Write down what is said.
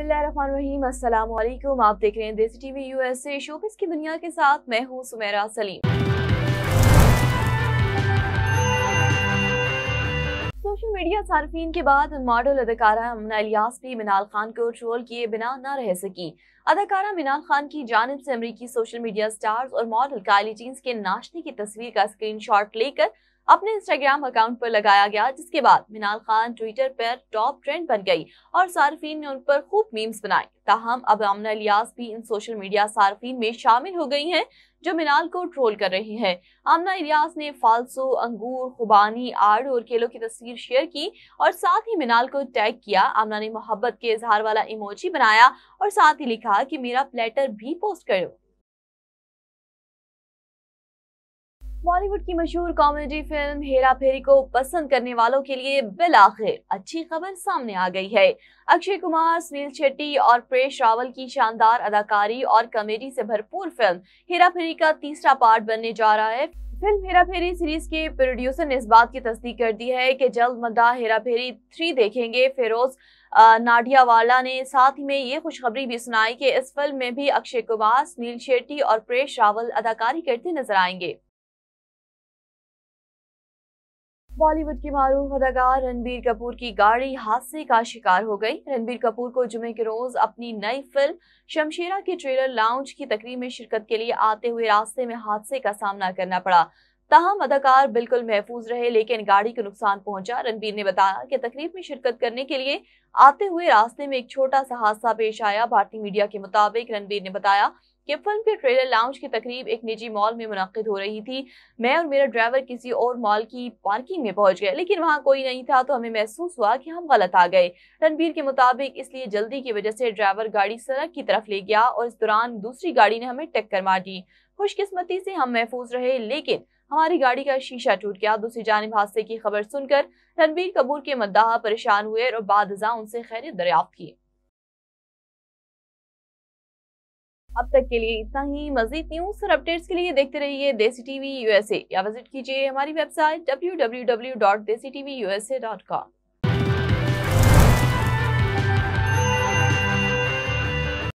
बिस्मिल्लाहिर्रहमानिर्रहीम अस्सलाम वालेकुम आप देख रहे हैं देसी टीवी यूएसए शोबिस की दुनिया के साथ मैं हूं सुमेरा सलीम सोशल मीडिया सार्फिन के बाद मॉडल अदाकारा अमना इलियास भी मिनाल खान को ट्रोल किए बिना न रह सकी अदाकारा मिनाल खान की जानब से अमरीकी सोशल मीडिया स्टार्स और मॉडल काली जींस के नाश्ते की तस्वीर का स्क्रीनशॉट लेकर अपने इंस्टाग्राम अकाउंट पर लगाया गया जिसके बाद मिनाल खान ट्विटर पर टॉप ट्रेंड बन गई और सार्फिन ने उन पर खूब मीम्स बनाए ताहम अब आमना लियास भी इन सोशल मीडिया सार्फिन में शामिल हो गई हैं जो मिनाल को ट्रोल कर रही हैं आमना इलियास ने फालसो अंगूर खुबानी आड़ और केलों की तस्वीर शेयर की और साथ ही मिनाल को टैग किया आमना ने मोहब्बत के इजहार वाला इमोजी बनाया और साथ ही लिखा कि मेरा प्लेटर भी पोस्ट करो बॉलीवुड की मशहूर कॉमेडी फिल्म हेरा फेरी को पसंद करने वालों के लिए बिल आखिर अच्छी खबर सामने आ गई है अक्षय कुमार सुनील शेट्टी और प्रेश रावल की शानदार अदाकारी और कॉमेडी से भरपूर फिल्म हेरा फेरी का तीसरा पार्ट बनने जा रहा है फिल्म हेरा फेरी सीरीज के प्रोड्यूसर ने इस बात की तस्दीक कर दी है कि जल्द मदा हेरा फेरी थ्री देखेंगे फिरोज नाडियावाला ने साथ ही में ये खुशखबरी भी सुनाई कि इस फिल्म में भी अक्षय कुमार सुनील शेट्टी और प्रेश रावल अदाकारी करते नजर आएंगे बॉलीवुड की मारूफ अदाकार रणबीर कपूर की गाड़ी हादसे का शिकार हो गई रणबीर कपूर को जुमे के रोज अपनी नई फिल्म शमशेरा के ट्रेलर लाउंज की तकरीब में शिरकत के लिए आते हुए रास्ते में हादसे का सामना करना पड़ा ताहम अदाकार बिल्कुल महफूज रहे लेकिन गाड़ी को नुकसान पहुंचा रणबीर ने बताया कि तकरीब में शिरकत करने के लिए आते हुए रास्ते में एक छोटा सा हादसा पेश आया भारतीय मीडिया के मुताबिक रणबीर ने बताया कि फिल्म के ट्रेलर लाउंज की तकरीब एक निजी मॉल में मुनद हो रही थी मैं और मेरा ड्राइवर किसी और मॉल की पार्किंग में पहुंच गए लेकिन वहाँ कोई नहीं था तो हमें महसूस हुआ कि हम गलत आ गए रणबीर के मुताबिक इसलिए जल्दी की वजह से ड्राइवर गाड़ी सड़क की तरफ ले गया और इस दौरान दूसरी गाड़ी ने हमें टक्कर मार दी खुशकिस्मती से हम महफूज रहे लेकिन हमारी गाड़ी का शीशा टूट गया दूसरी जानब हादसे की खबर सुनकर रणबीर कपूर के मद्दाह परेशान हुए और बाद उनसे खैरियत दरियाफ्त की अब तक के लिए इतना ही मजीद न्यूज और अपडेट्स के लिए देखते रहिए देसी टीवी यूएसए या विजिट कीजिए हमारी website W W W dot dot desi TV USA com